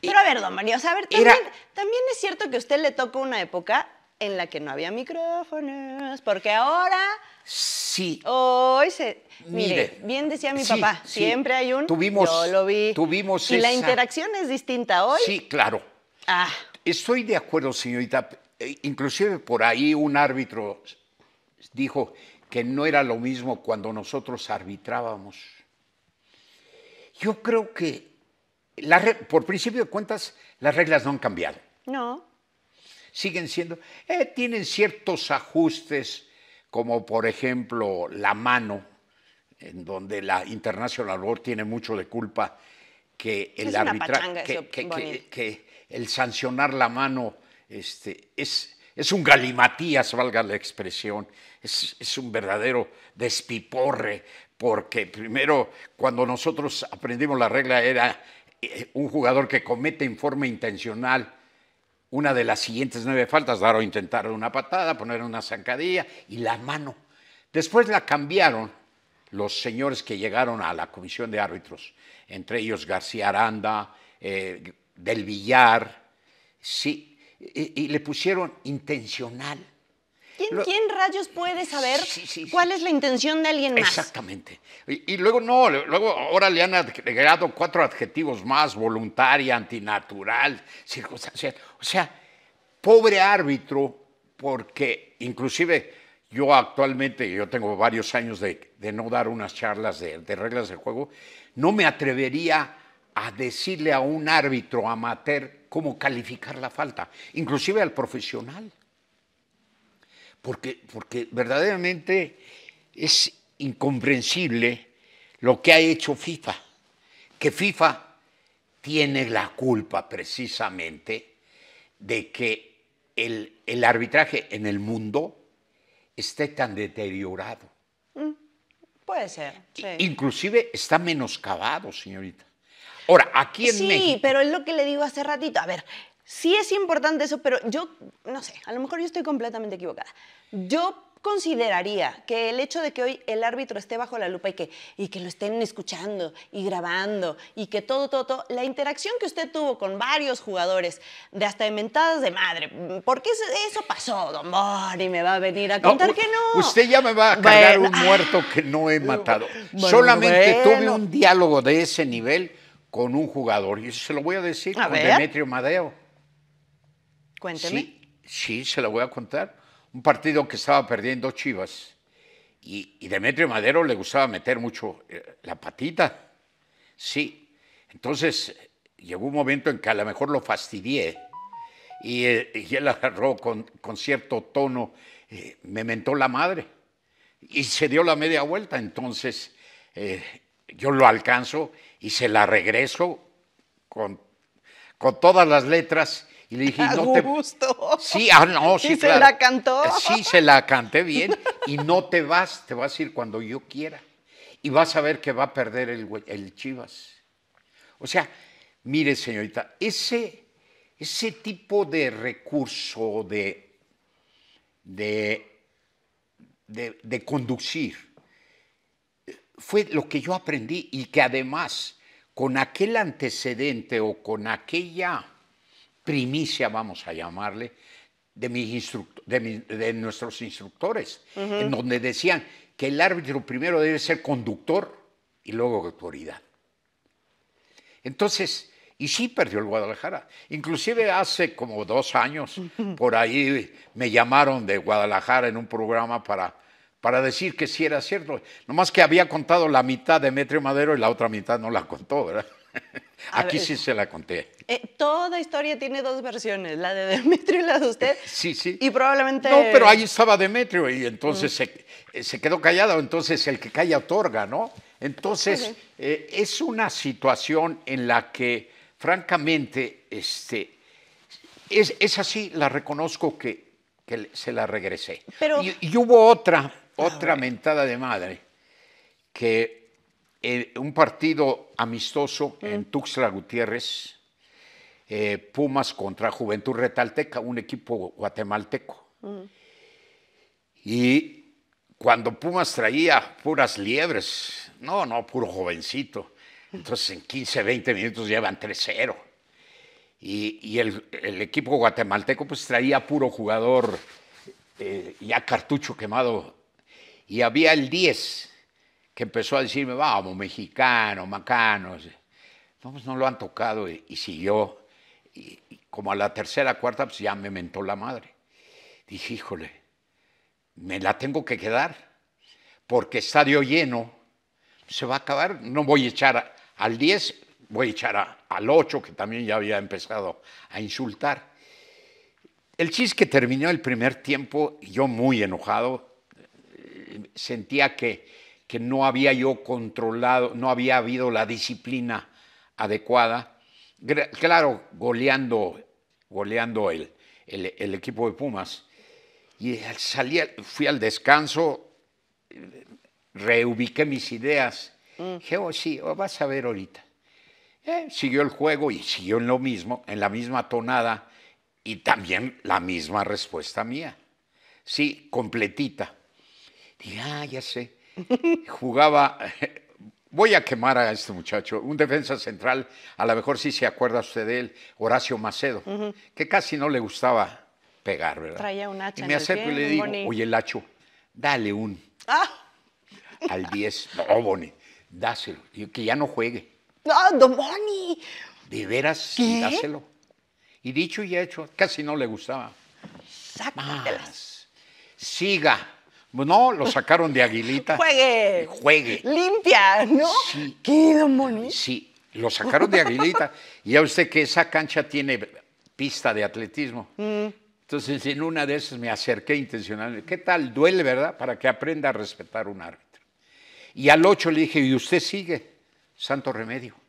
Pero a ver, don Mario, a ver, también, es cierto que a usted le tocó una época en la que no había micrófonos, porque ahora... Sí. Hoy Mire, bien decía mi papá, siempre hay un... Tuvimos, lo vi. Tuvimos Y la interacción es distinta hoy. Sí, claro. Ah. Estoy de acuerdo, señorita. E, inclusive por ahí un árbitro dijo que no era lo mismo cuando nosotros arbitrábamos. Yo creo que por principio de cuentas, las reglas no han cambiado. No. Siguen siendo, eh, tienen ciertos ajustes, como por ejemplo la mano, en donde la International Board tiene mucho de culpa que el arbitraje, que, el sancionar la mano este, es, es un galimatías, valga la expresión, es, es un verdadero despiporre, porque primero cuando nosotros aprendimos la regla era eh, un jugador que comete en forma intencional una de las siguientes nueve faltas, dar o intentar una patada, poner una zancadilla y la mano. Después la cambiaron los señores que llegaron a la comisión de árbitros, entre ellos García Aranda, eh, Del Villar, sí, y le pusieron intencional. ¿Quién, rayos puede saber cuál es la intención de alguien más? Exactamente. Y, luego no, luego ahora le han agregado cuatro adjetivos más, voluntaria, antinatural, circunstancial. O sea, pobre árbitro, porque inclusive yo actualmente, yo tengo varios años de, no dar unas charlas de, reglas del juego, no me atrevería a decirle a un árbitro amateur cómo calificar la falta, inclusive al profesional porque, verdaderamente es incomprensible lo que ha hecho FIFA, que FIFA tiene la culpa precisamente de que el, arbitraje en el mundo esté tan deteriorado. Mm, puede ser. Sí. Inclusive está menoscabado, señorita. Ahora, aquí en México... Sí, pero es lo que le digo hace ratito. A ver, Sí es importante eso, pero yo, no sé, a lo mejor yo estoy completamente equivocada. Yo consideraría que el hecho de que hoy el árbitro esté bajo la lupa y que, y que lo estén escuchando y grabando y que todo, todo, la interacción que usted tuvo con varios jugadores de hasta de de madre, ¿por qué eso pasó, don Mori? Me va a venir a contar que no. Usted ya me va a cargar un muerto que no he matado. Solamente tuve un diálogo de ese nivel con un jugador y se lo voy a decir con Demetrio Madeo. Cuénteme. Sí, sí, se la voy a contar. Un partido que estaba perdiendo Chivas y, Demetrio Madero le gustaba meter mucho eh, la patita. Sí, entonces eh, llegó un momento en que a lo mejor lo fastidié y, eh, y él agarró con, cierto tono, me mentó la madre y se dio la media vuelta. Entonces yo lo alcanzo y se la regreso con todas las letras y le dije, no gusto. Te... Sí, ah, no, sí. se la cantó? Sí, se la canté bien. Y no te vas, te vas a ir cuando yo quiera. Y vas a ver que va a perder el, Chivas. O sea, mire, señorita, ese, ese tipo de recurso de conducir eh, fue lo que yo aprendí y que además, con aquel antecedente o con aquella primicia, vamos a llamarle, de, mis de, nuestros instructores, en donde decían que el árbitro primero debe ser conductor y luego autoridad. Entonces, y sí perdió el Guadalajara. Inclusive hace como dos años, por ahí me llamaron de Guadalajara en un programa para, para decir que sí era cierto. Nomás que había contado la mitad de Metro Madero y la otra mitad no la contó, ¿verdad? Aquí sí se la conté. Eh, toda historia tiene dos versiones, la de Demetrio y la de usted. Sí, sí. Y probablemente... No, pero ahí estaba Demetrio y entonces eh, se, quedó callado, entonces el que calla otorga, ¿no? Entonces eh, es una situación en la que francamente este, es, así, la reconozco que, se la regresé. Y, y hubo otra, otra mentada de madre que eh, un partido amistoso en Tuxtla Gutiérrez, eh, Pumas contra Juventud Retalteca, un equipo guatemalteco. Y cuando Pumas traía puras liebres, no, no, puro jovencito. Entonces en 15, 20 minutos llevan 3-0. Y, y el, equipo guatemalteco pues traía puro jugador eh, ya cartucho quemado. Y había el 10, que empezó a decirme, vamos, mexicano, macano, Vamos, pues no lo han tocado y, siguió. Y, como a la tercera, cuarta, pues ya me mentó la madre. Dije, híjole, me la tengo que quedar, porque estadio lleno, se va a acabar, no voy a echar al 10, voy a echar al 8, que también ya había empezado a insultar. El chis que terminó el primer tiempo, yo muy enojado, eh, sentía que que no había yo controlado, no había habido la disciplina adecuada. Claro, goleando, goleando el, el, equipo de Pumas. Y salí, fui al descanso, reubiqué mis ideas. Mm. Dije, oh, sí, oh, vas a ver ahorita. Eh, siguió el juego y siguió en lo mismo, en la misma tonada y también la misma respuesta mía. Sí, completita. Dije, ah, ya sé. Jugaba, voy a quemar a este muchacho, un defensa central, a lo mejor sí se acuerda usted de él, Horacio Macedo, que casi no le gustaba pegar, ¿verdad? Traía un hacha. Y me y le digo, oye oye, hacho dale un ah. al 10, no, Boni, dáselo, que ya no juegue. No, De veras, dáselo. Y dicho y hecho, casi no le gustaba. Sácatelas. Siga pues no, lo sacaron de Aguilita. Juegue. Juegue. Limpia, ¿no? Sí. ¿Qué, Sí, lo sacaron de Aguilita. y ya usted que esa cancha tiene pista de atletismo. Mm. Entonces, en una de esas me acerqué intencionalmente. ¿Qué tal? Duele, ¿verdad? Para que aprenda a respetar un árbitro. Y al ocho le dije, ¿y usted sigue? Santo remedio.